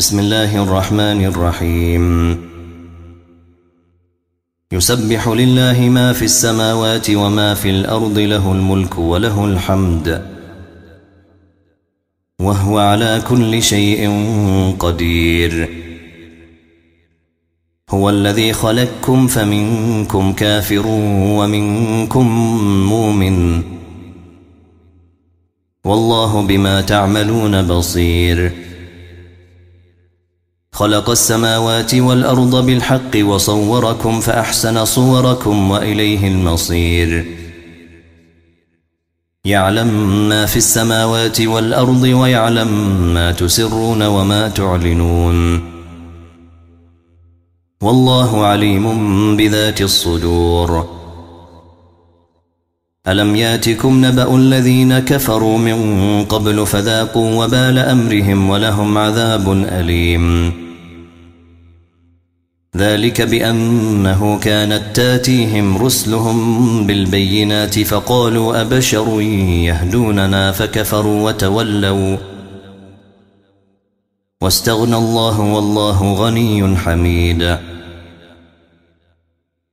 بسم الله الرحمن الرحيم يسبح لله ما في السماوات وما في الأرض له الملك وله الحمد وهو على كل شيء قدير هو الذي خلقكم فمنكم كافر ومنكم مؤمن والله بما تعملون بصير خلق السماوات والأرض بالحق وصوركم فأحسن صوركم وإليه المصير يعلم ما في السماوات والأرض ويعلم ما تسرون وما تعلنون والله عليم بذات الصدور ألم ياتكم نبأ الذين كفروا من قبل فذاقوا وبال أمرهم ولهم عذاب أليم ذلك بأنه كانت تاتيهم رسلهم بالبينات فقالوا أبشر يهدوننا فكفروا وتولوا واستغنى الله والله غني حميد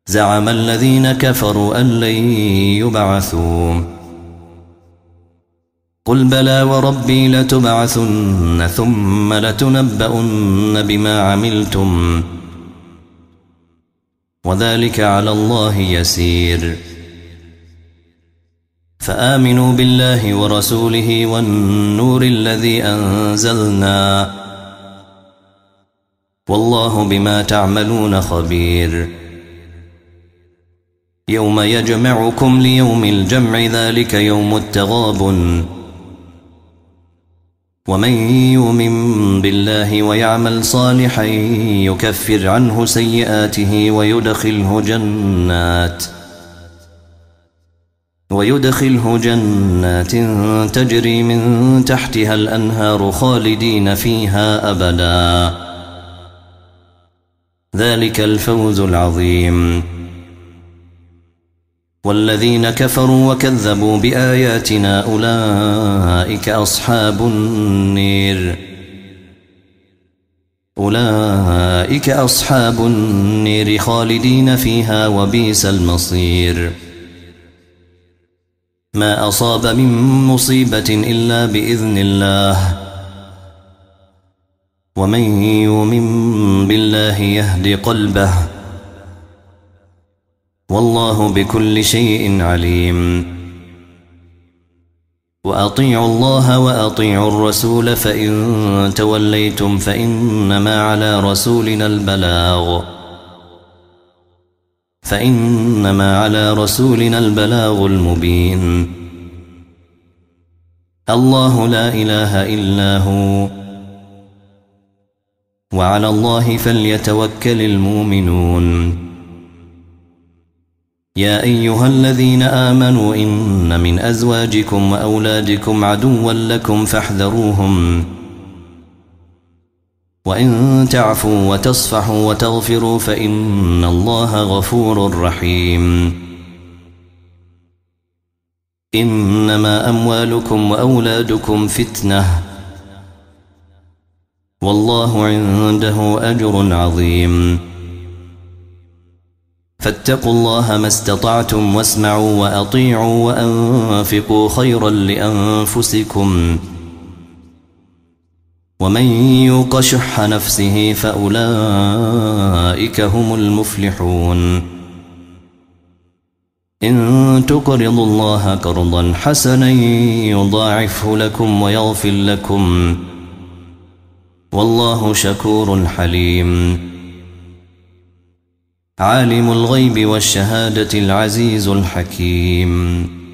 زعم الذين كفروا أن لن يبعثوا قل بلى وربي لتبعثن ثم لتنبؤن بما عملتم وذلك على الله يسير فآمنوا بالله ورسوله والنور الذي أنزلنا والله بما تعملون خبير يوم يجمعكم ليوم الجمع ذلك يوم التغابن ومن يؤمن بالله ويعمل صالحا يكفر عنه سيئاته ويدخله جنات ويدخله جنات تجري من تحتها الأنهار خالدين فيها أبدا ذلك الفوز العظيم والذين كفروا وكذبوا بآياتنا أولئك أصحاب النير أولئك أصحاب النير خالدين فيها وبئس المصير ما أصاب من مصيبة إلا بإذن الله ومن يؤمن بالله يهد قلبه والله بكل شيء عليم وأطيعوا الله وأطيعوا الرسول فإن توليتم فإنما على رسولنا البلاغ فإنما على رسولنا البلاغ المبين الله لا إله إلا هو وعلى الله فليتوكل المؤمنون يا أيها الذين آمنوا إن من أزواجكم وأولادكم عدوا لكم فاحذروهم وإن تعفوا وتصفحوا وتغفروا فإن الله غفور رحيم إنما أموالكم وأولادكم فتنة والله عنده أجر عظيم فاتقوا الله ما استطعتم واسمعوا وأطيعوا وأنفقوا خيرا لأنفسكم ومن يوق شح نفسه فأولئك هم المفلحون إن تقرضوا الله قرضا حسنا يضاعفه لكم ويغفر لكم والله شكور حليم عالم الغيب والشهادة العزيز الحكيم